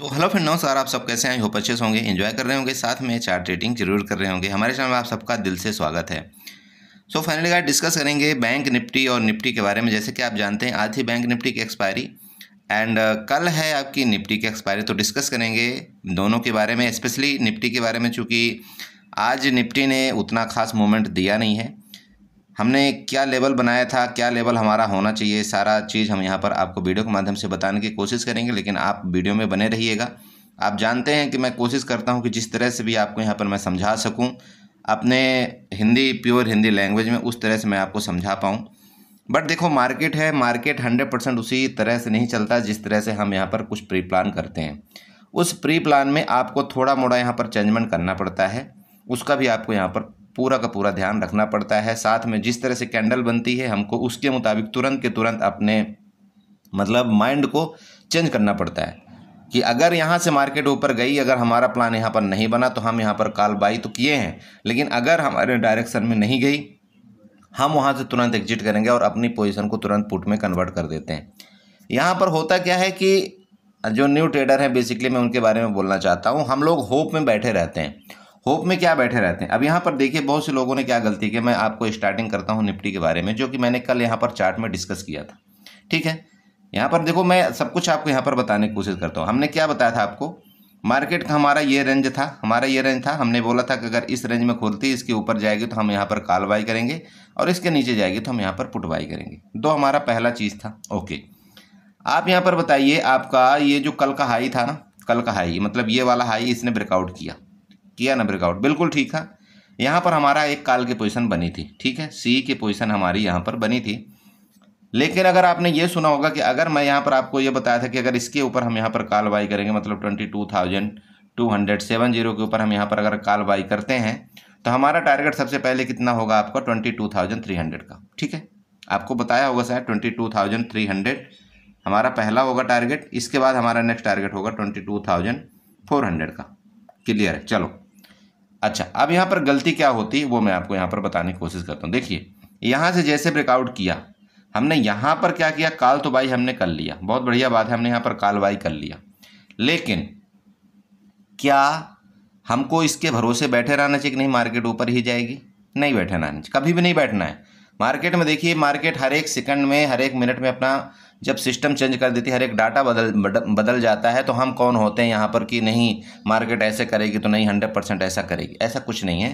तो hello friend नमस्कार आप सब कैसे हैं होप अच्छे होंगे एंजॉय कर रहे होंगे साथ में चार्ट रेटिंग जरूर कर रहे होंगे हमारे चैनल में आप सबका दिल से स्वागत है सो फाइनली गाइड डिस्कस करेंगे बैंक निफ्टी और निफ्टी के बारे में जैसे कि आप जानते हैं आज ही बैंक निफ्टी की एक्सपायरी एंड uh, कल है आपकी निफ्टी की एक्सपायरी तो डिस्कस करेंगे दोनों के बारे में स्पेशली निफ्टी के बारे में चूँकि आज निफ्टी ने उतना खास मूवमेंट दिया नहीं है हमने क्या लेवल बनाया था क्या लेवल हमारा होना चाहिए सारा चीज़ हम यहाँ पर आपको वीडियो के माध्यम से बताने की कोशिश करेंगे लेकिन आप वीडियो में बने रहिएगा आप जानते हैं कि मैं कोशिश करता हूँ कि जिस तरह से भी आपको यहाँ पर मैं समझा सकूँ अपने हिंदी प्योर हिंदी लैंग्वेज में उस तरह से मैं आपको समझा पाऊँ बट देखो मार्केट है मार्केट हंड्रेड परसेंट उसी तरह से नहीं चलता जिस तरह से हम यहाँ पर कुछ प्री प्लान करते हैं उस प्री प्लान में आपको थोड़ा मोड़ा यहाँ पर चेंजमेंट करना पड़ता है उसका भी आपको यहाँ पर पूरा का पूरा ध्यान रखना पड़ता है साथ में जिस तरह से कैंडल बनती है हमको उसके मुताबिक तुरंत के तुरंत अपने मतलब माइंड को चेंज करना पड़ता है कि अगर यहाँ से मार्केट ऊपर गई अगर हमारा प्लान यहाँ पर नहीं बना तो हम यहाँ पर कॉल बाई तो किए हैं लेकिन अगर हमारे डायरेक्शन में नहीं गई हम वहाँ से तुरंत एग्जिट करेंगे और अपनी पोजिशन को तुरंत पुट में कन्वर्ट कर देते हैं यहाँ पर होता क्या है कि जो न्यू ट्रेडर हैं बेसिकली मैं उनके बारे में बोलना चाहता हूँ हम लोग होप में बैठे रहते हैं होप में क्या बैठे रहते हैं अब यहाँ पर देखिए बहुत से लोगों ने क्या गलती की मैं आपको स्टार्टिंग करता हूँ निफ्टी के बारे में जो कि मैंने कल यहाँ पर चार्ट में डिस्कस किया था ठीक है यहाँ पर देखो मैं सब कुछ आपको यहाँ पर बताने की कोशिश करता हूँ हमने क्या बताया था आपको मार्केट का हमारा ये रेंज था हमारा ये रेंज था हमने बोला था कि अगर इस रेंज में खोलती इसके ऊपर जाएगी तो हम यहाँ पर काल बाई करेंगे और इसके नीचे जाएगी तो हम यहाँ पर पुट बाई करेंगे दो हमारा पहला चीज़ था ओके आप यहाँ पर बताइए आपका ये जो कल का हाई था ना कल का हाई मतलब ये वाला हाई इसने ब्रेकआउट किया किया ना ब्रेकआउट बिल्कुल ठीक है यहाँ पर हमारा एक काल की पोजिशन बनी थी ठीक है सी की पोजिशन हमारी यहाँ पर बनी थी लेकिन अगर आपने ये सुना होगा कि अगर मैं यहाँ पर आपको ये बताया था कि अगर इसके ऊपर हम यहाँ पर काल बाई करेंगे मतलब twenty two thousand two hundred seven zero के ऊपर हम यहाँ पर अगर काल बाई करते हैं तो हमारा टारगेट सबसे पहले कितना होगा आपका twenty two thousand three hundred का ठीक है आपको बताया होगा शायद twenty two thousand three hundred हमारा पहला होगा टारगेट इसके बाद हमारा नेक्स्ट टारगेट होगा twenty two thousand four hundred का क्लियर है चलो अच्छा अब यहाँ पर गलती क्या होती है वो मैं आपको यहाँ पर बताने की कोशिश करता हूँ देखिए यहाँ से जैसे ब्रेकआउट किया हमने यहाँ पर क्या किया काल तो बाई हमने कर लिया बहुत बढ़िया बात है हमने यहाँ पर काल बाई कर लिया लेकिन क्या हमको इसके भरोसे बैठे रहना चाहिए कि नहीं मार्केट ऊपर ही जाएगी नहीं बैठे रहना चाहिए कभी भी नहीं बैठना है मार्केट में देखिए मार्केट हर एक सेकंड में हर एक मिनट में अपना जब सिस्टम चेंज कर देती है हर एक डाटा बदल बदल जाता है तो हम कौन होते हैं यहाँ पर कि नहीं मार्केट ऐसे करेगी तो नहीं हंड्रेड परसेंट ऐसा करेगी ऐसा कुछ नहीं है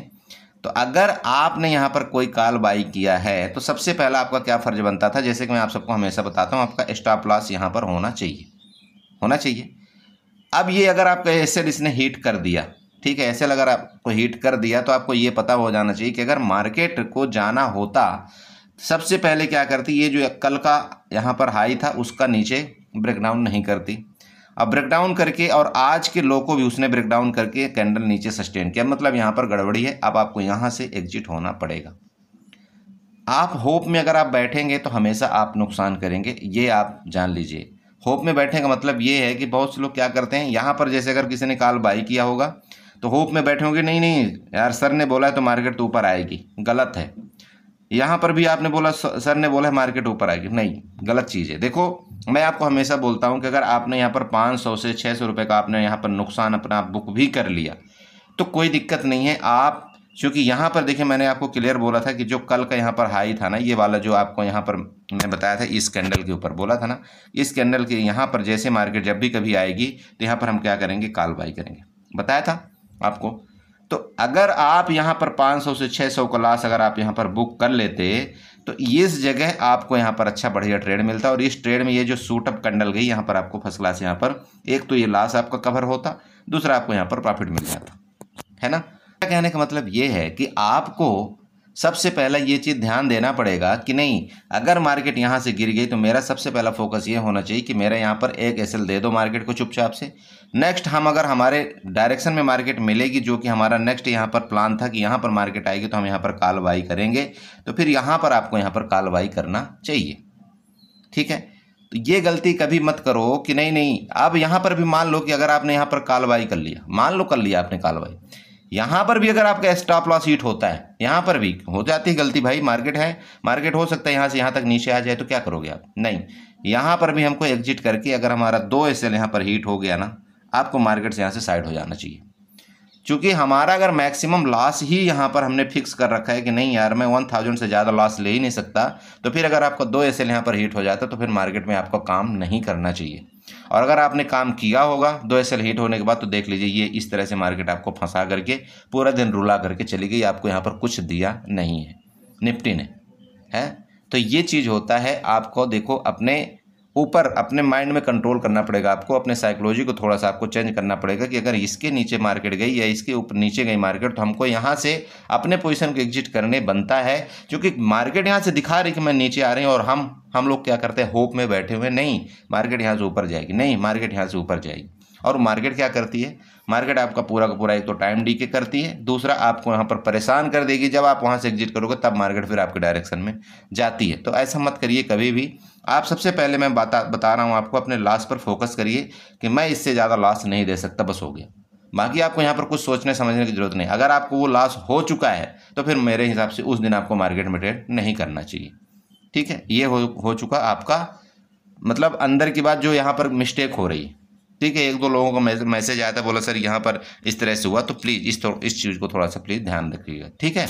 तो अगर आपने यहाँ पर कोई कॉल बाई किया है तो सबसे पहला आपका क्या फ़र्ज बनता था जैसे कि मैं आप सबको हमेशा बताता हूँ आपका स्टॉप लॉस यहाँ पर होना चाहिए होना चाहिए अब ये अगर आपका एस इसने हीट कर दिया ठीक है ऐसे अगर आपको हीट कर दिया तो आपको ये पता हो जाना चाहिए कि अगर मार्केट को जाना होता सबसे पहले क्या करती ये जो कल का यहाँ पर हाई था उसका नीचे ब्रेकडाउन नहीं करती अब ब्रेकडाउन करके और आज के लो को भी उसने ब्रेकडाउन करके कैंडल नीचे सस्टेन किया मतलब यहाँ पर गड़बड़ी है अब आपको यहाँ से एग्जिट होना पड़ेगा आप होप में अगर आप बैठेंगे तो हमेशा आप नुकसान करेंगे ये आप जान लीजिए होप में बैठने का मतलब ये है कि बहुत से लोग क्या करते हैं यहाँ पर जैसे अगर किसी ने काल बाई किया होगा तो होप में बैठे होंगे नहीं नहीं यार सर ने बोला है तो मार्केट तो ऊपर आएगी गलत है यहाँ पर भी आपने बोला सर ने बोला है मार्केट ऊपर आएगी नहीं गलत चीज़ है देखो मैं आपको हमेशा बोलता हूँ कि अगर आपने यहाँ पर पाँच सौ से छः सौ रुपये का आपने यहाँ पर नुकसान अपना बुक भी कर लिया तो कोई दिक्कत नहीं है आप क्योंकि यहाँ पर देखिए मैंने आपको क्लियर बोला था कि जो कल का यहाँ पर हाई था ना ये वाला जो आपको यहाँ पर मैं बताया था इस कैंडल के ऊपर बोला था ना इस कैंडल के यहाँ पर जैसे मार्केट जब भी कभी आएगी तो यहाँ पर हम क्या करेंगे काल बाई करेंगे बताया था आपको तो अगर आप यहाँ पर 500 से 600 क्लास अगर आप यहाँ पर बुक कर लेते तो इस जगह आपको यहाँ पर अच्छा बढ़िया ट्रेड मिलता और इस ट्रेड में ये जो सूटअप कंडल गई यहाँ पर आपको फर्स्ट क्लास यहाँ पर एक तो ये लॉस आपका कवर होता दूसरा आपको यहाँ पर प्रॉफिट मिल जाता है ना कहने का मतलब ये है कि आपको सबसे पहला ये चीज़ ध्यान देना पड़ेगा कि नहीं अगर मार्केट यहाँ से गिर गई तो मेरा सबसे पहला फोकस ये होना चाहिए कि मेरा यहाँ पर एक एसएल दे दो मार्केट को चुपचाप से नेक्स्ट हम अगर हमारे डायरेक्शन में मार्केट मिलेगी जो कि हमारा नेक्स्ट यहाँ पर प्लान था कि यहाँ पर मार्केट आएगी तो हम यहाँ पर काल बाई करेंगे तो फिर यहाँ पर आपको यहाँ पर काल बाई करना चाहिए ठीक है तो ये गलती कभी मत करो कि नहीं नहीं अब यहाँ पर भी मान लो कि अगर आपने यहाँ पर काल बाई कर लिया मान लो कर लिया आपने काल बाई यहाँ पर भी अगर आपका स्टॉप लॉस हिट होता है यहाँ पर भी हो जाती है गलती भाई मार्केट है मार्केट हो सकता है यहाँ से यहाँ तक नीचे आ जाए तो क्या करोगे आप नहीं यहाँ पर भी हमको एग्जिट करके अगर हमारा दो एस एल यहाँ पर हीट हो गया ना आपको मार्केट से यहाँ से साइड हो जाना चाहिए क्योंकि हमारा अगर मैक्सिमम लॉस ही यहाँ पर हमने फिक्स कर रखा है कि नहीं यार मैं वन थाउजेंड से ज़्यादा लॉस ले ही नहीं सकता तो फिर अगर आपका दो एस एल यहाँ पर हीट हो जाता तो फिर मार्केट में आपको काम नहीं करना चाहिए और अगर आपने काम किया होगा दो एस एल हीट होने के बाद तो देख लीजिए ये इस तरह से मार्केट आपको फंसा करके पूरा दिन रुला करके चली गई आपको यहाँ पर कुछ दिया नहीं है निपटी ने है तो ये चीज़ होता है आपको देखो अपने ऊपर अपने माइंड में कंट्रोल करना पड़ेगा आपको अपने साइकोलॉजी को थोड़ा सा आपको चेंज करना पड़ेगा कि अगर इसके नीचे मार्केट गई या इसके ऊपर नीचे गई मार्केट तो हमको यहाँ से अपने पोजीशन को एग्जिट करने बनता है क्योंकि मार्केट यहाँ से दिखा रही कि मैं नीचे आ रही हूँ और हम हम लोग क्या करते हैं होप में बैठे हुए नहीं मार्केट यहाँ से ऊपर जाएगी नहीं मार्केट यहाँ से ऊपर जाएगी और मार्केट क्या करती है मार्केट आपका पूरा का पूरा एक तो टाइम डी के करती है दूसरा आपको यहाँ पर परेशान कर देगी जब आप वहाँ से एग्जिट करोगे तब मार्केट फिर आपके डायरेक्शन में जाती है तो ऐसा मत करिए कभी भी आप सबसे पहले मैं बता बता रहा हूँ आपको अपने लॉस पर फोकस करिए कि मैं इससे ज़्यादा लॉस नहीं दे सकता बस हो गया बाकी आपको यहाँ पर कुछ सोचने समझने की जरूरत नहीं अगर आपको वो लॉस हो चुका है तो फिर मेरे हिसाब से उस दिन आपको मार्केट में ट्रेड नहीं करना चाहिए ठीक है ये हो हो चुका आपका मतलब अंदर की बात जो यहाँ पर मिस्टेक हो रही है ठीक है एक दो लोगों का मैसेज आया था बोला सर यहाँ पर इस तरह से हुआ तो प्लीज़ इस तो, इस चीज़ को थोड़ा सा प्लीज़ ध्यान रखिएगा ठीक है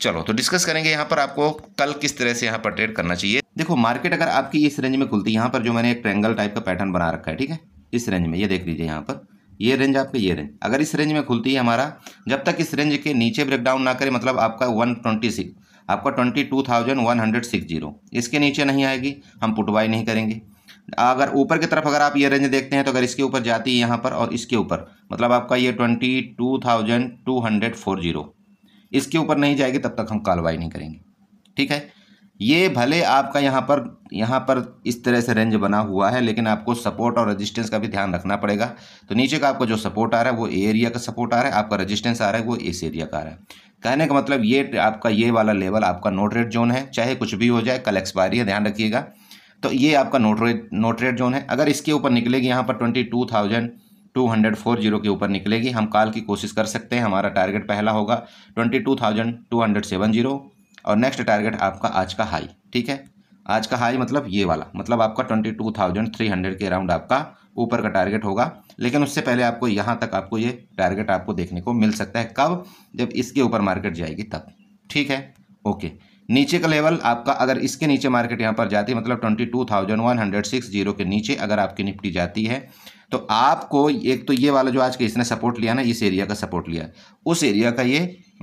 चलो तो डिस्कस करेंगे यहाँ पर आपको कल किस तरह से यहाँ पर ट्रेड करना चाहिए देखो मार्केट अगर आपकी इस रेंज में खुलती है यहाँ पर जो मैंने एक ट्रैंगल टाइप का पैटर्न बना रखा है ठीक है इस रेंज में ये देख लीजिए यहाँ पर ये रेंज आपका ये रेंज अगर इस रेंज में खुलती है हमारा जब तक इस रेंज के नीचे ब्रेकडाउन ना करें मतलब आपका वन ट्वेंटी सिक्स आपका twenty two thousand one hundred six zero इसके नीचे नहीं आएगी हम पुटवाई नहीं करेंगे अगर ऊपर की तरफ अगर आप ये रेंज देखते हैं तो अगर इसके ऊपर जाती है यहाँ पर और इसके ऊपर मतलब आपका ये twenty two thousand two hundred four zero इसके ऊपर नहीं जाएगी तब तक हम कार्रवाई नहीं करेंगे ठीक है ये भले आपका यहाँ पर यहाँ पर इस तरह से रेंज बना हुआ है लेकिन आपको सपोर्ट और रेजिस्टेंस का भी ध्यान रखना पड़ेगा तो नीचे का आपका जो सपोर्ट आ रहा है वो ए एरिया का सपोर्ट आ रहा है आपका रजिस्टेंस आ रहा है वो इस एरिया का आ रहा है कहने का मतलब ये आपका ये वाला लेवल आपका नोट रेट जोन है चाहे कुछ भी हो जाए कल एक्सपायरी है ध्यान रखिएगा तो ये आपका no trade no trade zone है अगर इसके ऊपर निकलेगी यहाँ पर twenty two thousand two hundred four zero के ऊपर निकलेगी हम कॉल की कोशिश कर सकते हैं हमारा टारगेट पहला होगा twenty two thousand two hundred seven zero और नेक्स्ट टारगेट आपका आज का हाई ठीक है आज का हाई मतलब ये वाला मतलब आपका twenty two thousand three hundred के अराउंड आपका ऊपर का टारगेट होगा लेकिन उससे पहले आपको यहाँ तक आपको ये टारगेट आपको देखने को मिल सकता है कब जब इसके ऊपर मार्केट जाएगी तब ठीक है ओके नीचे का लेवल आपका अगर इसके नीचे मार्केट यहाँ पर जाती है मतलब twenty two thousand one hundred six zero के नीचे अगर आपकी निपटी जाती है तो आपको एक तो ये वाला जो आज के इसने सपोर्ट लिया ना इस एरिया का सपोर्ट लिया उस एरिया का ये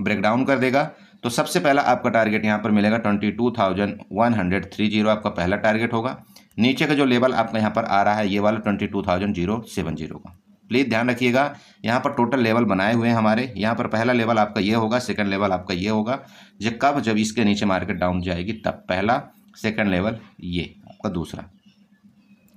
ब्रेकडाउन कर देगा तो सबसे पहला आपका टारगेट यहाँ पर मिलेगा twenty two thousand one hundred three zero आपका पहला टारगेट होगा नीचे का जो लेवल आपका यहाँ पर आ रहा है ये वाला twenty two thousand zero seven zero का प्लीज़ ध्यान रखिएगा यहाँ पर टोटल लेवल बनाए हुए हैं हमारे यहाँ पर पहला लेवल आपका ये होगा सेकंड लेवल आपका ये होगा जब कब जब इसके नीचे मार्केट डाउन जाएगी तब पहला सेकंड लेवल ये आपका दूसरा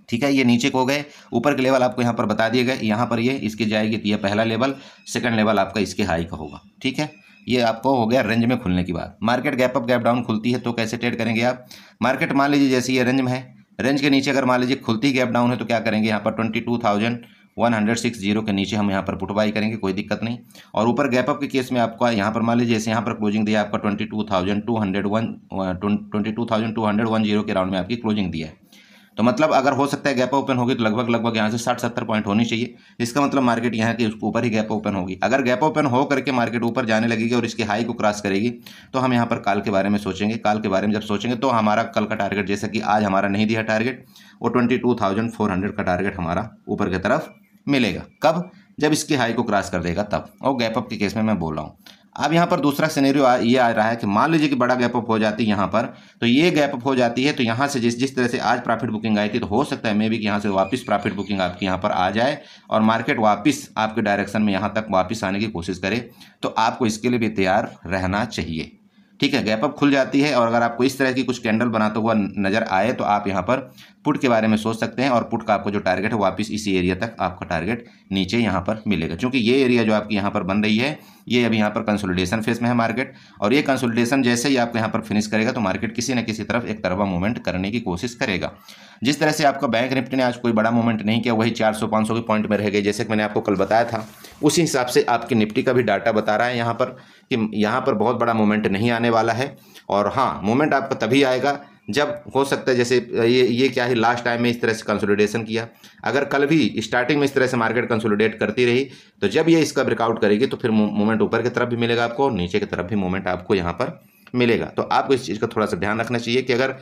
ठीक है ये नीचे को गए ऊपर के लेवल आपको यहाँ पर बता दिए गए यहाँ पर ये इसकी जाएगी तो ये पहला लेवल सेकेंड लेवल आपका इसके हाई का होगा ठीक है ये आपको हो गया रेंज में खुलने की बात market gap up gap down खुलती है तो कैसे ट्रेड करेंगे आप मार्केट मान लीजिए जैसे ये रेंज में है रेंज के नीचे अगर मान लीजिए खुलती गैप डाउन है तो क्या करेंगे यहाँ पर twenty two thousand six zero के नीचे हम यहाँ पर पुट बाई करेंगे कोई दिक्कत नहीं और ऊपर अप के केस में आपका यहाँ पर मान लीजिए जैसे यहाँ पर क्लोजिंग दिया आपका twenty two thousand two hundred one twenty two thousand two hundred one zero के राउंड में आपकी क्लोजिंग दिया है तो मतलब अगर हो सकता है गैप ओपन होगी तो लगभग लगभग यहाँ से साठ सत्तर पॉइंट होनी चाहिए इसका मतलब मार्केट यहाँ के उसके ऊपर ही गैप ओपन होगी अगर गैप ओपन हो करके मार्केट ऊपर जाने लगेगी और इसकी हाई को क्रॉस करेगी तो हम यहाँ पर काल के बारे में सोचेंगे काल के बारे में जब सोचेंगे तो हमारा कल का टारगेट जैसे कि आज हमारा नहीं दिया टारगेट वो twenty two thousand four hundred का टारगेट हमारा ऊपर की तरफ मिलेगा कब जब इसकी हाई को क्रॉस कर देगा तब और गैपअप के केस में मैं बोल रहा हूँ अब यहाँ पर दूसरा सिनेरियो ये आ रहा है कि मान लीजिए कि बड़ा गैपअप हो जाती है यहाँ पर तो ये गैपअप हो जाती है तो यहाँ से जिस जिस तरह से आज प्रॉफिट बुकिंग आई थी तो हो सकता है मे बी कि यहाँ से वापस प्रॉफिट बुकिंग आपकी यहाँ पर आ जाए और मार्केट वापस आपके डायरेक्शन में यहाँ तक वापस आने की कोशिश करे तो आपको इसके लिए भी तैयार रहना चाहिए ठीक है गैपअप खुल जाती है और अगर आपको इस तरह की कुछ कैंडल बनाते तो हुआ नजर आए तो आप यहाँ पर पुट के बारे में सोच सकते हैं और पुट का आपको जो टारगेट है वापस इसी एरिया तक आपका टारगेट नीचे यहाँ पर मिलेगा क्योंकि ये एरिया जो आपकी यहाँ पर बन रही है ये अभी यहाँ पर कंसोलिडेशन फेज में है मार्केट और ये कंसोलिडेशन जैसे ही आपको यहाँ पर फिनिश करेगा तो मार्केट किसी न किसी तरफ एक तरफा मूवमेंट करने की कोशिश करेगा जिस तरह से आपका बैंक निफ्टी ने आज कोई बड़ा मूवमेंट नहीं किया वही 400 500 के पॉइंट में रह गए जैसे कि मैंने आपको कल बताया था उसी हिसाब से आपकी निफ्टी का भी डाटा बता रहा है यहाँ पर कि यहाँ पर बहुत बड़ा मूवमेंट नहीं आने वाला है और हाँ मूवमेंट आपका तभी आएगा जब हो सकता है जैसे ये ये क्या है लास्ट टाइम में इस तरह से कंसोलिडेशन किया अगर कल भी स्टार्टिंग में इस तरह से मार्केट कंसोलिडेट करती रही तो जब ये इसका ब्रेकआउट करेगी तो फिर मूवमेंट ऊपर की तरफ भी मिलेगा आपको और नीचे की तरफ भी मूवमेंट आपको यहाँ पर मिलेगा तो आपको इस चीज़ का थोड़ा सा ध्यान रखना चाहिए कि अगर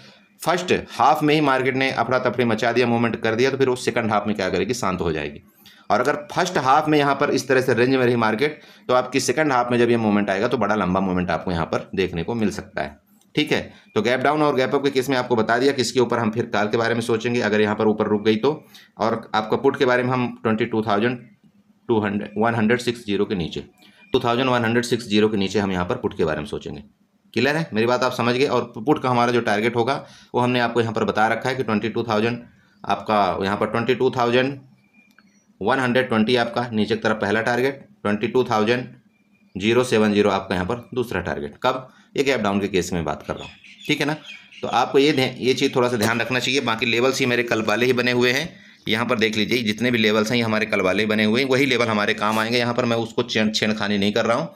फर्स्ट हाफ में ही मार्केट ने अफड़ा तफड़ी मचा दिया मूवमेंट कर दिया तो फिर वो सेकंड हाफ में क्या करेगी शांत हो जाएगी और अगर फर्स्ट हाफ में यहाँ पर इस तरह से रेंज में रही मार्केट तो आपकी सेकंड हाफ में जब ये मूवमेंट आएगा तो बड़ा लंबा मूवमेंट आपको यहाँ पर देखने को मिल सकता है ठीक है तो गैप डाउन और गैप अप के केस में आपको बता दिया किसके ऊपर हम फिर काल के बारे में सोचेंगे अगर यहाँ पर ऊपर रुक गई तो और आपका पुट के बारे में हम twenty two thousand two hundred one hundred six zero के नीचे two thousand one hundred six zero के नीचे हम यहाँ पर पुट के बारे में सोचेंगे क्लियर है मेरी बात आप समझ गए और पुट का हमारा जो टारगेट होगा वो हमने आपको यहाँ पर बता रखा है कि ट्वेंटी टू थाउजेंड आपका यहाँ पर twenty two thousand one hundred twenty आपका नीचे की तरफ पहला target twenty two thousand zero seven zero आपका यहाँ पर दूसरा टारगेट कब ये गैप डाउन के केस में बात कर रहा हूँ ठीक है ना तो आपको ये ये चीज़ थोड़ा सा ध्यान रखना चाहिए बाकी लेवल्स ही मेरे कल वाले ही बने हुए हैं यहाँ पर देख लीजिए जितने भी लेवल्स हैं ये हमारे कल वाले बने हुए हैं वही लेवल हमारे काम आएंगे यहाँ पर मैं उसको छेड़ नहीं कर रहा हूँ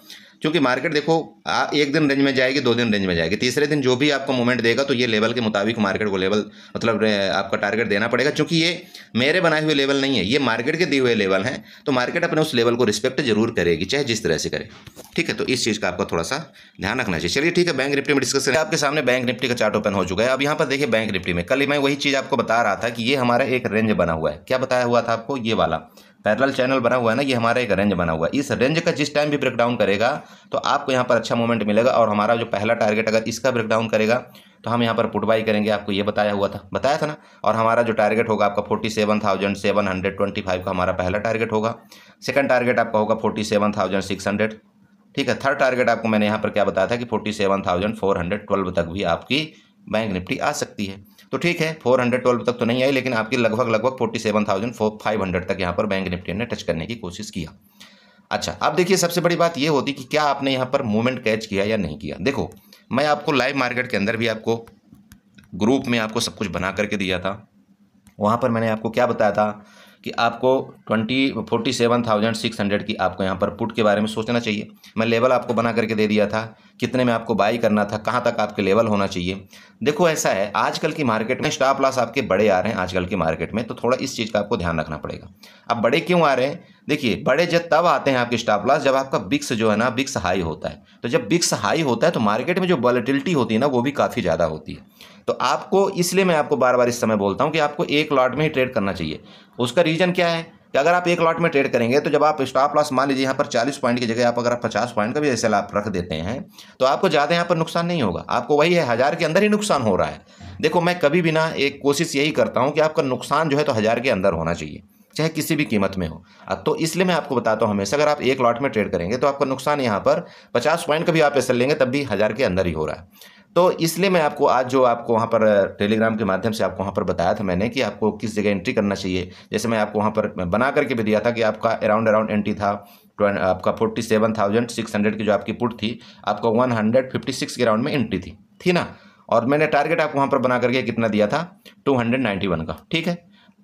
क्योंकि मार्केट देखो आ, एक दिन रेंज में जाएगी दो दिन रेंज में जाएगी तीसरे दिन जो भी आपको मूवमेंट देगा तो ये लेवल के मुताबिक मार्केट को लेवल मतलब आपका टारगेट देना पड़ेगा क्योंकि ये मेरे बनाए हुए लेवल नहीं है ये मार्केट के दिए हुए लेवल हैं तो मार्केट अपने उस लेवल को रिस्पेक्ट जरूर करेगी चाहे जिस तरह से करे ठीक है तो इस चीज़ का आपको थोड़ा सा ध्यान रखना चाहिए चलिए ठीक है बैंक निफ्टी में डिस्कस करें आपके सामने बैंक निफ्टी का चार्ट ओपन हो चुका है अब यहाँ पर देखिए बैंक निफ्टी में कल मैं वही चीज़ आपको बता रहा था कि ये हमारा एक रेंज बना हुआ है क्या बताया हुआ था आपको ये वाला पैरल चैनल बना हुआ है ना ये हमारा एक रेंज बना हुआ है इस रेंज का जिस टाइम भी ब्रेकडाउन करेगा तो आपको यहाँ पर अच्छा मूवमेंट मिलेगा और हमारा जो पहला टारगेट अगर इसका ब्रेकडाउन करेगा तो हम यहाँ पर पुटबाई करेंगे आपको ये बताया हुआ था बताया था ना और हमारा जो टारगेट होगा आपका forty seven thousand seven hundred twenty five का हमारा पहला टारगेट होगा सेकंड टारगेट आपका होगा forty seven thousand six hundred ठीक है थर्ड टारगेट आपको मैंने यहाँ पर क्या बताया था कि forty seven thousand four hundred twelve तक भी आपकी बैंक निफ्टी आ सकती है तो ठीक है फोर हंड्रेड ट्वेल्व तक तो नहीं आई लेकिन आपकी लगभग लगभग forty seven thousand four five hundred तक यहाँ पर बैंक निफ्टी ने टच करने की कोशिश किया अच्छा अब देखिए सबसे बड़ी बात ये होती कि क्या आपने यहाँ पर मूवमेंट कैच किया या नहीं किया देखो मैं आपको लाइव मार्केट के अंदर भी आपको ग्रुप में आपको सब कुछ बना करके दिया था वहाँ पर मैंने आपको क्या बताया था कि आपको twenty forty seven thousand six hundred की आपको यहाँ पर पुट के बारे में सोचना चाहिए मैं लेवल आपको बना करके दे दिया था कितने में आपको बाई करना था कहाँ तक आपके लेवल होना चाहिए देखो ऐसा है आजकल की मार्केट में स्टॉप लॉस आपके बड़े आ रहे हैं आजकल की मार्केट में तो थोड़ा इस चीज़ का आपको ध्यान रखना पड़ेगा अब बड़े क्यों आ रहे हैं देखिए बड़े जब तब आते हैं आपके स्टॉप लॉस जब आपका बिक्स जो है ना बिक्स हाई होता है तो जब बिक्स हाई होता है तो मार्केट में जो वॉलिटिलिटी होती है ना वो भी काफ़ी ज़्यादा होती है तो आपको इसलिए मैं आपको बार बार इस समय बोलता हूँ कि आपको एक लॉट में ही ट्रेड करना चाहिए उसका रीज़न क्या है कि अगर आप एक लॉट में ट्रेड करेंगे तो जब आप स्टॉप लॉस मान लीजिए यहाँ पर 40 पॉइंट की जगह आप अगर 50 पॉइंट का भी ऐसे आप रख देते हैं तो आपको ज़्यादा यहाँ पर नुकसान नहीं होगा आपको वही है हज़ार के अंदर ही नुकसान हो रहा है देखो मैं कभी भी ना एक कोशिश यही करता हूँ कि आपका नुकसान जो है तो हज़ार के अंदर होना चाहिए चाहे किसी भी कीमत में हो अब तो इसलिए मैं आपको बताता हूँ हमेशा अगर आप एक लॉट में ट्रेड करेंगे तो आपका नुकसान यहाँ पर पचास पॉइंट का भी आप ऐसे लेंगे तब भी हज़ार के अंदर ही हो रहा है तो इसलिए मैं आपको आज जो आपको वहाँ पर टेलीग्राम के माध्यम से आपको वहाँ पर बताया था मैंने कि आपको किस जगह एंट्री करना चाहिए जैसे मैं आपको वहाँ पर बना करके भी दिया था कि आपका अराउंड अराउंड एंट्री था आपका forty seven thousand six hundred की जो आपकी पुट थी आपको वन हंड्रेड फिफ्टी सिक्स के राउंड में एंट्री थी थी ना और मैंने टारगेट आपको वहाँ पर बना करके कितना दिया था टू हंड्रेड नाइन्टी वन का ठीक है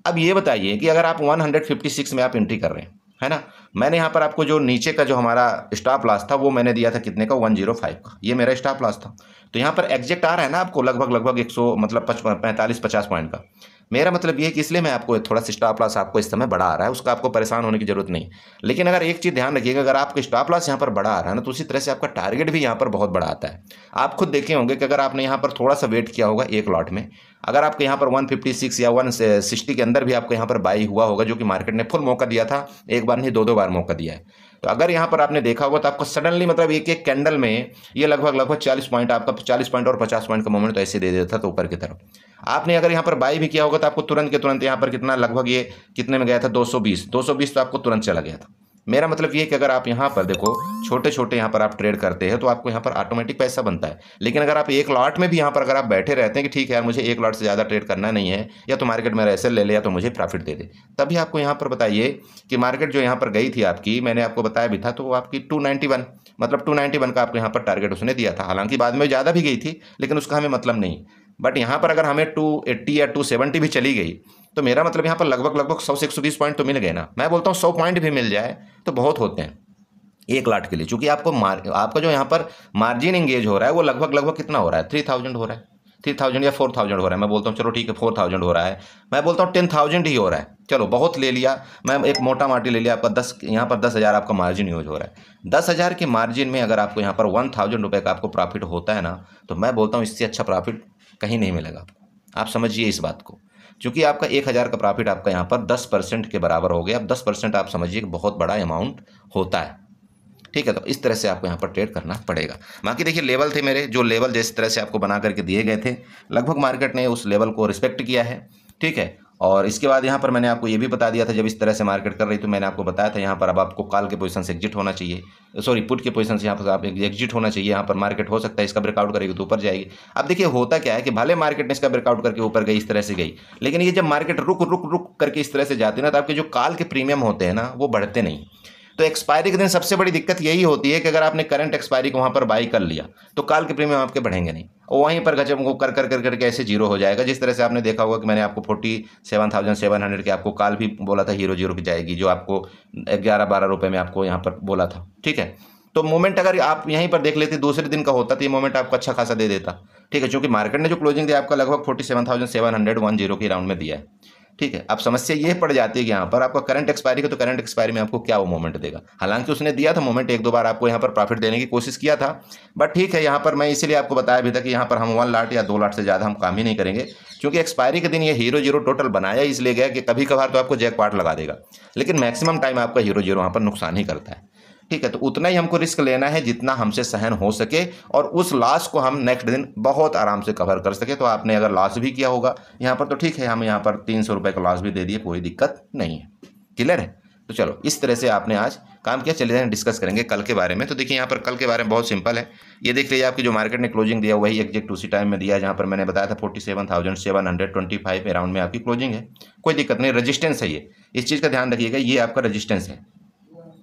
अब ये बताइए कि अगर आप वन हंड्रेड फिफ्टी सिक्स में आप एंट्री कर रहे हैं है ना मैंने यहाँ पर आपको जो नीचे का जो हमारा स्टाफ लॉस था वो मैंने दिया था कितने का वन जीरो फाइव का ये मेरा स्टाफ लॉस था तो यहाँ पर एग्जैक्ट आ रहा है ना आपको लगभग लगभग एक सौ मतलब पचपन पैंतालीस पचास पॉइंट का मेरा मतलब ये है कि इसलिए मैं आपको थोड़ा सा स्टॉप लॉस आपको इस समय बढ़ा आ रहा है उसका आपको परेशान होने की जरूरत नहीं लेकिन अगर एक चीज़ ध्यान रखिएगा अगर आपका स्टॉप लॉस यहाँ पर बढ़ा आ रहा है ना तो उसी तरह से आपका टारगेट भी यहाँ पर बहुत बड़ा आता है आप खुद देखे होंगे कि अगर आपने यहाँ पर थोड़ा सा वेट किया होगा एक लॉट में अगर आपके यहाँ पर वन या वन के अंदर भी आपको यहाँ पर बाई हुआ होगा जो कि मार्केट ने फुल मौका दिया था एक बार नहीं दो दो बार मौका दिया है तो अगर यहाँ पर आपने देखा होगा तो आपको सडनली मतलब एक एक कैंडल में ये लगभग लगभग चालीस पॉइंट आपका चालीस पॉइंट और पचास पॉइंट का मोमेंट तो ऐसे दे देता था तो ऊपर की तरफ आपने अगर यहाँ पर बाई भी किया होगा तो आपको तुरंत के तुरंत यहाँ पर कितना लगभग ये कितने में गया था 220 220 तो आपको तुरंत चला गया था मेरा मतलब ये है कि अगर आप यहाँ पर देखो छोटे छोटे यहाँ पर आप ट्रेड करते हैं तो आपको यहाँ पर ऑटोमेटिक पैसा बनता है लेकिन अगर आप एक लॉट में भी यहाँ पर अगर आप बैठे रहते हैं कि ठीक है यार मुझे एक लॉट से ज़्यादा ट्रेड करना नहीं है या तो मार्केट मेरा ऐसे ले लिया तो मुझे प्रॉफिट दे दे तभी आपको यहाँ पर बताइए कि मार्केट जो यहाँ पर गई थी आपकी मैंने आपको बताया भी था तो आपकी टू मतलब टू का आपको यहाँ पर टारगेट उसने दिया था हालांकि बाद में ज़्यादा भी गई थी लेकिन उसका हमें मतलब नहीं बट यहाँ पर अगर हमें टू या टू भी चली गई तो मेरा मतलब यहाँ पर लगभग लगभग सौ से एक सौ बीस पॉइंट तो मिल गए ना मैं बोलता हूँ सौ पॉइंट भी मिल जाए तो बहुत होते हैं एक लाट के लिए चूंकि आपको मार आपका जो यहाँ पर मार्जिन इंगेज हो रहा है वो लगभग लगभग कितना हो रहा है थ्री थाउजेंड हो रहा है थ्री थाउजेंड या फोर थाउजेंड हो रहा है मैं बोलता हूँ चलो ठीक है फोर थाउजेंड हो रहा है मैं बोलता हूँ टेन थाउजेंड ही हो रहा है चलो बहुत ले लिया मैं एक मोटा माटी ले लिया आपका दस यहाँ पर दस हज़ार आपका मार्जिन यूज हो रहा है दस हज़ार के मार्जिन में अगर आपको यहाँ पर वन थाउजेंड रुपये का आपको प्रॉफिट होता है ना तो मैं बोलता हूँ इससे अच्छा प्रॉफिट कहीं नहीं मिलेगा आपको आप समझिए इस बात को चूँकि आपका एक हज़ार का प्रॉफिट आपका यहाँ पर दस परसेंट के बराबर हो गया अब दस परसेंट आप समझिए कि बहुत बड़ा अमाउंट होता है ठीक है तो इस तरह से आपको यहाँ पर ट्रेड करना पड़ेगा बाकी देखिए लेवल थे मेरे जो लेवल जिस तरह से आपको बना करके दिए गए थे लगभग मार्केट ने उस लेवल को रिस्पेक्ट किया है ठीक है और इसके बाद यहाँ पर मैंने आपको ये भी बता दिया था जब इस तरह से मार्केट कर रही तो मैंने आपको बताया था यहाँ पर अब आपको कॉल के पोजीशन से एग्जिट होना चाहिए सॉरी पुट के पोजीशन से यहाँ पर आप एग्जिट होना चाहिए यहाँ पर मार्केट हो सकता है इसका ब्रेकआउट करेगी तो ऊपर जाएगी अब देखिए होता क्या है कि भले मार्केट ने इसका ब्रेकआउट करके ऊपर गई इस तरह से गई लेकिन ये जब मार्केट रुक रुक रुक करके इस तरह से जाती है ना तो आपके जो कॉल के प्रीमियम होते हैं ना वो बढ़ते नहीं तो एक्सपायरी के दिन सबसे बड़ी दिक्कत यही होती है कि अगर आपने करंट एक्सपायरी को वहां पर बाई कर लिया तो कल के प्रीमियम आपके बढ़ेंगे नहीं और वहीं पर गजब को कर कर कर करके ऐसे जीरो हो जाएगा जिस तरह से आपने देखा होगा कि मैंने आपको forty seven thousand seven hundred के आपको काल भी बोला था हीरो जीरो की जाएगी जो आपको ग्यारह बारह रुपये में आपको यहाँ पर बोला था ठीक है तो मोमेंट अगर आप यहीं पर देख लेते दूसरे दिन का होता तो ये मोमेंट आपको अच्छा खासा दे देता ठीक है चूँकि मार्केट ने जो क्लोजिंग दिया आपका लगभग forty seven thousand seven hundred one zero की राउंड में दिया है ठीक है अब समस्या ये पड़ जाती है कि यहाँ पर आपका करंट एक्सपायरी का तो करंट एक्सपायरी में आपको क्या वो मोमेंट देगा हालांकि उसने दिया था मोमेंट एक दो बार आपको यहाँ पर प्रॉफिट देने की कोशिश किया था बट ठीक है यहाँ पर मैं इसीलिए आपको बताया भी था कि यहाँ पर हम वन लाट या दो लाट से ज़्यादा हम काम ही नहीं करेंगे क्योंकि एक्सपायरी के दिन ये हीरो जीरो टोटल बनाया इसलिए गया कि कभी कभार तो आपको जैक लगा देगा लेकिन मैक्सिमम टाइम आपका हीरो जीरो वहाँ पर नुकसान ही करता है ठीक है तो उतना ही हमको रिस्क लेना है जितना हमसे सहन हो सके और उस लॉस को हम नेक्स्ट दिन बहुत आराम से कवर कर सके तो आपने अगर लॉस भी किया होगा यहाँ पर तो ठीक है हम यहाँ पर तीन सौ रुपये का लॉस भी दे दिए कोई दिक्कत नहीं है क्लियर है तो चलो इस तरह से आपने आज काम किया चले जाए डिस्कस करेंगे कल के बारे में तो देखिए यहाँ पर कल के बारे में बहुत सिंपल है ये देख लीजिए आपकी जो मार्केट ने क्लोजिंग दिया वही एक्जेक्ट उसी टाइम में दिया जहाँ पर मैंने बताया था forty seven thousand seven hundred twenty five around में आपकी क्लोजिंग है कोई दिक्कत नहीं रजिस्टेंस है ये इस चीज़ का ध्यान रखिएगा ये आपका रजिस्टेंस है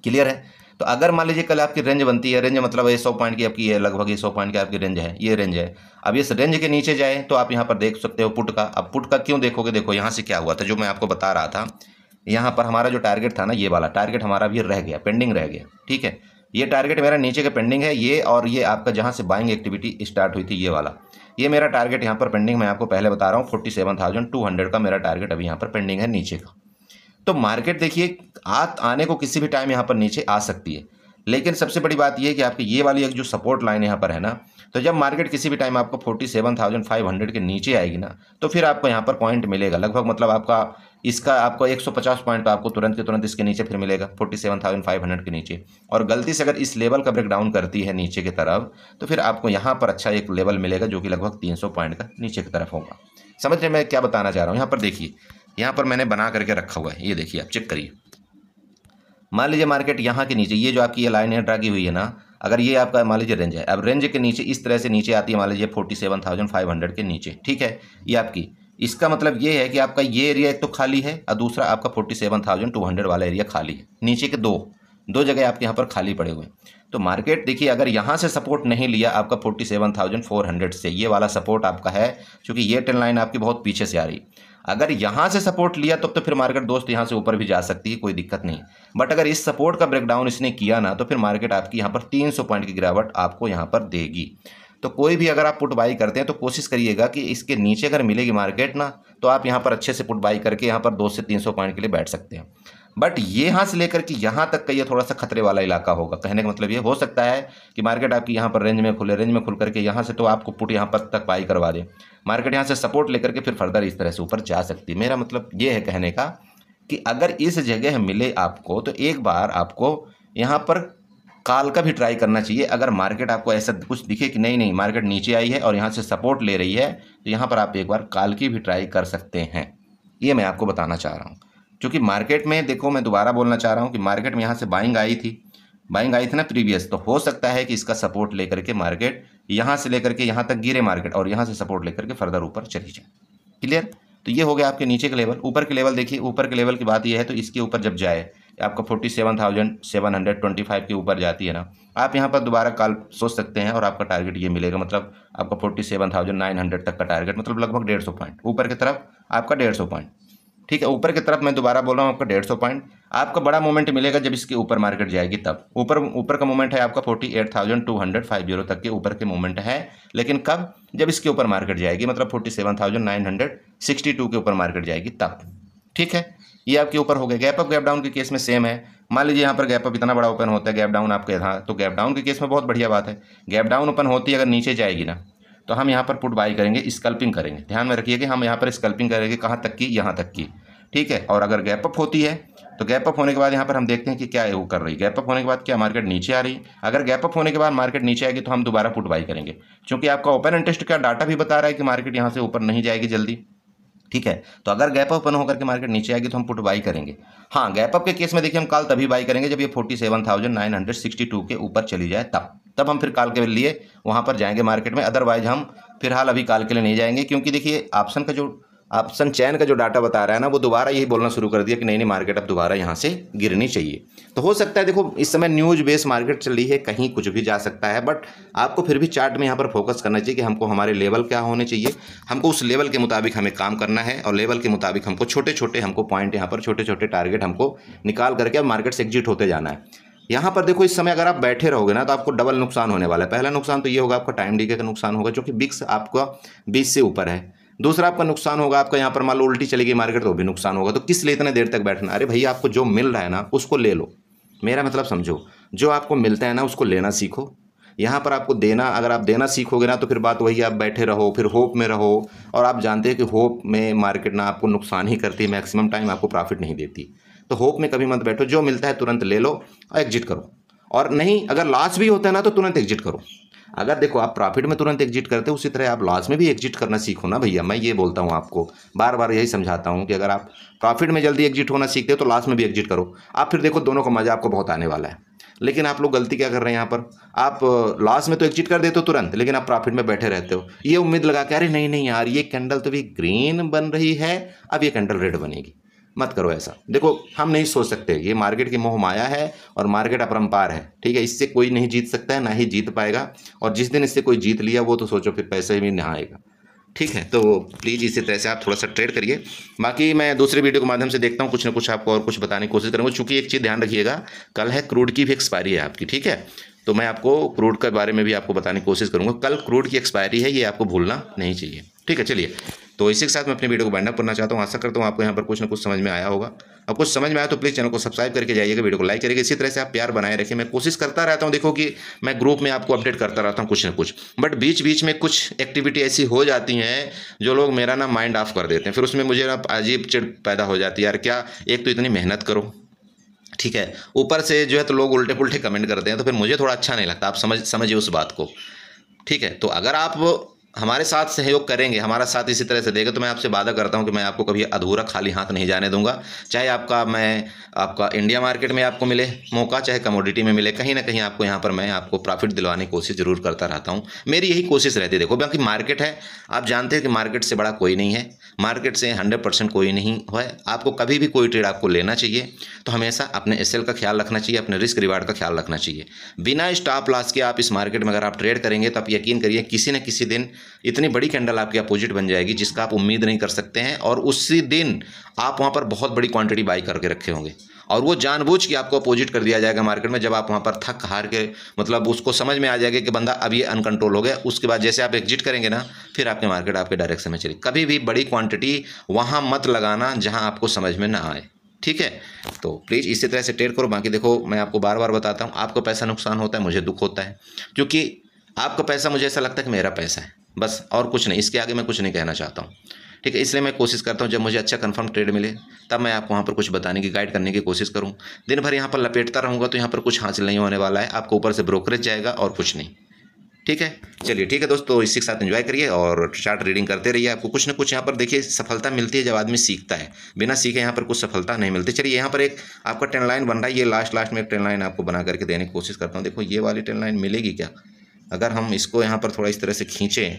क्लियर है तो अगर मान लीजिए कल आपकी रेंज बनती है रेंज मतलब ये सौ पॉइंट की आपकी है लगभग ये सौ पॉइंट की आपकी रेंज है ये रेंज है अब इस रेंज के नीचे जाए तो आप यहाँ पर देख सकते हो पुट का अब पुट का क्यों देखोगे देखो यहाँ से क्या हुआ था जो मैं आपको बता रहा था यहाँ पर हमारा जो टारगेट था ना ये वाला टारगेट हमारा भी रह गया पेंडिंग रह गया ठीक है ये टारगेट मेरा नीचे का पेंडिंग है ये और ये आपका जहाँ से बाइंग एक्टिविटी स्टार्ट हुई थी ये वाला ये मेरा टारगेट यहाँ पर पेंडिंग मैं आपको पहले बता रहा हूँ forty seven thousand two hundred का मेरा टारगेट अभी यहाँ पर पेंडिंग है नीचे का तो मार्केट देखिए हाथ आने को किसी भी टाइम यहाँ पर नीचे आ सकती है लेकिन सबसे बड़ी बात यह है कि आपकी ये वाली एक जो सपोर्ट लाइन यहाँ पर है ना तो जब मार्केट किसी भी टाइम आपको forty seven thousand five hundred के नीचे आएगी ना तो फिर आपको यहाँ पर पॉइंट मिलेगा लगभग मतलब आपका इसका आपको एक सौ पचास पॉइंट तो आपको तुरंत के तुरंत इसके नीचे फिर मिलेगा forty seven thousand five hundred के नीचे और गलती से अगर इस लेवल का ब्रेक डाउन करती है नीचे की तरफ तो फिर आपको यहाँ पर अच्छा एक लेवल मिलेगा जो कि लगभग तीन सौ पॉइंट का नीचे की तरफ होगा समझ रहे मैं क्या बताना चाह रहा हूँ यहाँ पर देखिए यहाँ पर मैंने बना करके रखा हुआ है ये देखिए आप चेक करिए मान लीजिए मार्केट यहाँ के नीचे ये जो आपकी ये लाइन है ड्रा की हुई है ना अगर ये आपका मान लीजिए रेंज है अब रेंज के नीचे इस तरह से नीचे आती है मान लीजिए forty seven thousand five hundred के नीचे ठीक है ये आपकी इसका मतलब ये है कि आपका ये एरिया एक तो खाली है और दूसरा आपका forty seven thousand two hundred वाला एरिया खाली है नीचे के दो दो जगह आपके यहाँ पर खाली पड़े हुए हैं तो मार्केट देखिए अगर यहाँ से सपोर्ट नहीं लिया आपका forty seven thousand four hundred से ये वाला सपोर्ट आपका है क्योंकि ये टेन लाइन आपकी बहुत पीछे से आ रही है अगर यहाँ से सपोर्ट लिया तब तो, तो फिर मार्केट दोस्त यहाँ से ऊपर भी जा सकती है कोई दिक्कत नहीं बट अगर इस सपोर्ट का ब्रेकडाउन इसने किया ना तो फिर मार्केट आपकी यहाँ पर 300 पॉइंट की गिरावट आपको यहाँ पर देगी तो कोई भी अगर आप पुट बाई करते हैं तो कोशिश करिएगा कि इसके नीचे अगर मिलेगी मार्केट ना तो आप यहाँ पर अच्छे से पुट बाई करके यहाँ पर दो से तीन पॉइंट के लिए बैठ सकते हैं बट यहाँ से लेकर के यहाँ तक का ये थोड़ा सा खतरे वाला इलाका होगा कहने का मतलब ये हो सकता है कि मार्केट आपकी यहाँ पर रेंज में खुले रेंज में खुल करके यहाँ से तो आपको पुट यहाँ पर तक पाई करवा दे मार्केट यहाँ से सपोर्ट लेकर के फिर फर्दर इस तरह से ऊपर जा सकती है मेरा मतलब ये है कहने का कि अगर इस जगह मिले आपको तो एक बार आपको यहाँ पर काल का भी ट्राई करना चाहिए अगर मार्केट आपको ऐसा कुछ दिखे कि नहीं नहीं मार्केट नीचे आई है और यहाँ से सपोर्ट ले रही है तो यहाँ पर आप एक बार काल की भी ट्राई कर सकते हैं ये मैं आपको बताना चाह रहा हूँ क्योंकि मार्केट में देखो मैं दोबारा बोलना चाह रहा हूँ कि मार्केट में यहाँ से बाइंग आई थी बाइंग आई थी ना प्रीवियस तो हो सकता है कि इसका सपोर्ट लेकर के मार्केट यहाँ से लेकर के यहाँ तक गिरे मार्केट और यहाँ से सपोर्ट लेकर के फर्दर ऊपर चली जाए क्लियर तो ये हो गया आपके नीचे के लेवल ऊपर के लेवल देखिए ऊपर के लेवल की बात यह है तो इसके ऊपर जब जाए आपका forty seven thousand seven hundred twenty five के ऊपर जाती है ना आप यहाँ पर दोबारा कॉल सोच सकते हैं और आपका टारगेट ये मिलेगा मतलब आपका forty seven thousand nine hundred तक का टारगेट मतलब लगभग डेढ़ सौ पॉइंट ऊपर की तरफ आपका डेढ़ सौ पॉइंट ठीक है ऊपर की तरफ मैं दोबारा बोल रहा हूँ आपका डेढ़ सौ पॉइंट आपका बड़ा मूवमेंट मिलेगा जब इसके ऊपर मार्केट जाएगी तब ऊपर ऊपर का मूवमेंट है आपका forty eight thousand two hundred five zero तक के ऊपर के मूवमेंट है लेकिन कब जब इसके ऊपर मार्केट जाएगी मतलब forty seven thousand nine hundred sixty two के ऊपर मार्केट जाएगी तब ठीक है ये आपके ऊपर हो गया गैप अप गैप डाउन के केस में सेम है मान लीजिए यहाँ पर गैप अप इतना बड़ा ओपन होता है गैप डाउन आपके यहाँ तो गैप डाउन के केस में बहुत बढ़िया बात है गैप डाउन ओपन होती है अगर नीचे जाएगी ना तो हम यहाँ पर पुट बाई करेंगे स्कल्पिंग करेंगे ध्यान में रखिए कि हम यहाँ पर स्कल्पिंग करेंगे कहाँ तक की यहाँ तक की ठीक है और अगर गैप अप होती है तो गैप अप होने के बाद यहाँ पर हम देखते हैं कि क्या वो कर रही है गैप अप होने के बाद क्या मार्केट नीचे आ रही है अगर गैप अप होने के बाद मार्केट नीचे आएगी तो हम दोबारा पुट बाई करेंगे क्योंकि आपका ओपन इंटरेस्ट का डाटा भी बता रहा है कि मार्केट यहाँ से ऊपर नहीं जाएगी जल्दी ठीक है तो अगर गैप अप ओपन होकर के मार्केट नीचे आएगी तो हम पुट बाई करेंगे हाँ गैप अप के केस में देखिए हम कल तभी बाई करेंगे जब ये forty seven thousand nine hundred sixty two के ऊपर चली जाए तब तब हम फिर काल के लिए वहाँ पर जाएंगे मार्केट में अदरवाइज हम फिलहाल अभी काल के लिए नहीं जाएंगे क्योंकि देखिए ऑप्शन का जो ऑप्शन चैन का जो डाटा बता रहा है ना वो दोबारा यही बोलना शुरू कर दिया कि नहीं नहीं मार्केट अब दोबारा यहाँ से गिरनी चाहिए तो हो सकता है देखो इस समय न्यूज बेस्ड मार्केट चल रही है कहीं कुछ भी जा सकता है बट आपको फिर भी चार्ट में यहाँ पर फोकस करना चाहिए कि हमको हमारे लेवल क्या होने चाहिए हमको उस लेवल के मुताबिक हमें काम करना है और लेवल के मुताबिक हमको छोटे छोटे हमको पॉइंट यहाँ पर छोटे छोटे टारगेट हमको निकाल करके अब मार्केट से एग्जिट होते जाना है यहाँ पर देखो इस समय अगर आप बैठे रहोगे ना तो आपको डबल नुकसान होने वाला है पहला नुकसान तो ये होगा आपका टाइम डीके का नुकसान होगा क्योंकि बिक्स आपका बीस से ऊपर है दूसरा आपका नुकसान होगा आपका यहाँ पर मान लो उल्टी चलेगी मार्केट तो भी नुकसान होगा तो किस लिए इतने देर तक बैठना अरे भैया आपको जो मिल रहा है ना उसको ले लो मेरा मतलब समझो जो आपको मिलता है ना उसको लेना सीखो यहाँ पर आपको देना अगर आप देना सीखोगे ना तो फिर बात वही आप बैठे रहो फिर होप में रहो और आप जानते हैं कि होप में मार्केट ना आपको नुकसान ही करती है मैक्सिमम टाइम आपको प्रॉफिट नहीं देती तो होप में कभी मत बैठो जो मिलता है तुरंत ले लो और एग्जिट करो और नहीं अगर लॉस भी होता है ना तो तुरंत एग्जिट करो अगर देखो आप प्रॉफिट में तुरंत एग्जिट करते हो उसी तरह आप लॉस में भी एग्जिट करना सीखो ना भैया मैं ये बोलता हूँ आपको बार बार यही समझाता हूँ कि अगर आप प्रॉफिट में जल्दी एग्जिट होना सीखते हो तो लॉस में भी एग्जिट करो आप फिर देखो दोनों का मज़ा आपको बहुत आने वाला है लेकिन आप लोग गलती क्या कर रहे हैं यहाँ पर आप लॉस में तो एग्जिट कर देते हो तुरंत लेकिन आप प्रॉफिट में बैठे रहते हो ये उम्मीद लगा के अरे नहीं नहीं यार ये कैंडल तो भी ग्रीन बन रही है अब ये कैंडल रेड बनेगी मत करो ऐसा देखो हम नहीं सोच सकते ये मार्केट की मोह माया है और मार्केट अपरम्पार है ठीक है इससे कोई नहीं जीत सकता है ना ही जीत पाएगा और जिस दिन इससे कोई जीत लिया वो तो सोचो फिर पैसे भी नहाएगा ठीक है तो प्लीज़ इसी तरह से आप थोड़ा सा ट्रेड करिए बाकी मैं दूसरे वीडियो के माध्यम से देखता हूँ कुछ ना कुछ आपको और कुछ बताने की कोशिश करूँगा चूँकि एक चीज़ ध्यान रखिएगा कल है क्रूड की भी एक्सपायरी है आपकी ठीक है तो मैं आपको क्रूड के बारे में भी आपको बताने की कोशिश करूँगा कल क्रूड की एक्सपायरी है ये आपको भूलना नहीं चाहिए ठीक है चलिए तो इसी के साथ मैं अपने वीडियो को बैंडअप करना चाहता हूँ आशा करता हूँ आपको यहाँ पर कुछ ना कुछ समझ में आया होगा और कुछ समझ में आया तो प्लीज़ चैनल को सब्सक्राइब करके जाइएगा वीडियो को लाइक करिए इसी तरह से आप प्यार बनाए रखें मैं कोशिश करता रहता हूँ देखो कि मैं ग्रुप में आपको अपडेट करता रहता हूँ कुछ ना कुछ बट बीच बीच में कुछ एक्टिविटी ऐसी हो जाती हैं जो लोग मेरा ना माइंड ऑफ कर देते हैं फिर उसमें मुझे ना अजीब चिड़ पैदा हो जाती है यार क्या एक तो इतनी मेहनत करो ठीक है ऊपर से जो है तो लोग उल्टे पुल्टे कमेंट करते हैं तो फिर मुझे थोड़ा अच्छा नहीं लगता आप समझ समझिए उस बात को ठीक है तो अगर आप हमारे साथ सहयोग करेंगे हमारा साथ इसी तरह से देगा तो मैं आपसे वादा करता हूँ कि मैं आपको कभी अधूरा खाली हाथ नहीं जाने दूंगा चाहे आपका मैं आपका इंडिया मार्केट में आपको मिले मौका चाहे कमोडिटी में मिले कहीं ना कहीं आपको यहाँ पर मैं आपको प्रॉफिट दिलवाने की कोशिश जरूर करता रहता हूँ मेरी यही कोशिश रहती है देखो बाकी मार्केट है आप जानते हैं कि मार्केट से बड़ा कोई नहीं है मार्केट से हंड्रेड कोई नहीं है आपको कभी भी कोई ट्रेड आपको लेना चाहिए तो हमेशा अपने एस का ख्याल रखना चाहिए अपने रिस्क रिवार्ड का ख्याल रखना चाहिए बिना स्टॉप लॉस के आप इस मार्केट में अगर आप ट्रेड करेंगे तो आप यकीन करिए किसी न किसी दिन इतनी बड़ी कैंडल आपके अपोजिट बन जाएगी जिसका आप उम्मीद नहीं कर सकते हैं और उसी दिन आप वहाँ पर बहुत बड़ी क्वांटिटी बाई करके रखे होंगे और वो जानबूझ के आपको अपोजिट कर दिया जाएगा मार्केट में जब आप वहाँ पर थक हार के मतलब उसको समझ में आ जाएगा कि बंदा अब ये अनकंट्रोल हो गया उसके बाद जैसे आप एग्जिट करेंगे ना फिर आपके मार्केट आपके डायरेक्शन में चले कभी भी बड़ी क्वांटिटी वहाँ मत लगाना जहाँ आपको समझ में ना आए ठीक है तो प्लीज़ इसी तरह से ट्रेड करो बाकी देखो मैं आपको बार बार बताता हूँ आपका पैसा नुकसान होता है मुझे दुख होता है क्योंकि आपका पैसा मुझे ऐसा लगता है कि मेरा पैसा है बस और कुछ नहीं इसके आगे मैं कुछ नहीं कहना चाहता हूँ ठीक है इसलिए मैं कोशिश करता हूँ जब मुझे अच्छा कन्फर्म ट्रेड मिले तब मैं आपको वहाँ पर कुछ बताने की गाइड करने की कोशिश करूँ दिन भर यहाँ पर लपेटता रहूँगा तो यहाँ पर कुछ हासिल नहीं होने वाला है आपको ऊपर से ब्रोकरेज जाएगा और कुछ नहीं ठीक है चलिए ठीक है दोस्तों इसी के साथ एंजॉय करिए और चार्ट रीडिंग करते रहिए आपको कुछ ना कुछ यहाँ पर देखिए सफलता मिलती है जब आदमी सीखता है बिना सीखे यहाँ पर कुछ सफलता नहीं मिलती चलिए यहाँ पर एक आपका ट्रेन लाइन बन रहा है ये लास्ट लास्ट में एक ट्रेन लाइन आपको बना करके देने की कोशिश करता हूँ देखो ये वाली ट्रेन लाइन मिलेगी क्या अगर हम इसको यहाँ पर थोड़ा इस तरह से खींचें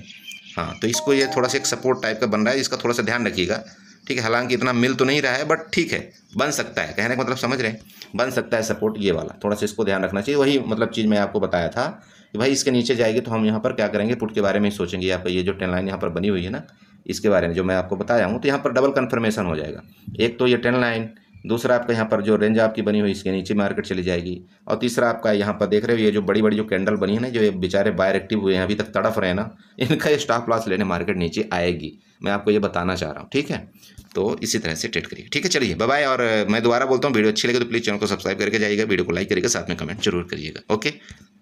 हाँ तो इसको ये थोड़ा सा एक सपोर्ट टाइप का बन रहा है इसका थोड़ा सा ध्यान रखिएगा ठीक है हालांकि इतना मिल तो नहीं रहा है बट ठीक है बन सकता है कहने का मतलब समझ रहे हैं बन सकता है सपोर्ट ये वाला थोड़ा सा इसको ध्यान रखना चाहिए वही मतलब चीज़ मैं आपको बताया था कि भाई इसके नीचे जाएगी तो हम यहाँ पर क्या करेंगे पुट के बारे में ही सोचेंगे पर ये जो टेन लाइन यहाँ पर बनी हुई है ना इसके बारे में जो मैं आपको बताया हूँ तो यहाँ पर डबल कन्फर्मेशन हो जाएगा एक तो ये टेन लाइन दूसरा आपका यहाँ पर जो रेंज आपकी बनी हुई इसके नीचे मार्केट चली जाएगी और तीसरा आपका यहाँ पर देख रहे हो ये जो बड़ी बड़ी जो कैंडल बनी है ना जो ये बेचारे बायर एक्टिव हुए हैं अभी तक तड़फ रहे हैं ना इनका ये स्टॉप लॉस लेने मार्केट नीचे आएगी मैं आपको ये बताना चाह रहा हूँ ठीक है तो इसी तरह से ट्रेड करिए ठीक है चलिए बाय और मैं दोबारा बोलता हूँ वीडियो अच्छी लगे तो प्लीज़ चैनल को सब्सक्राइब करके जाइएगा वीडियो को लाइक करिएगा साथ में कमेंट जरूर करिएगा ओके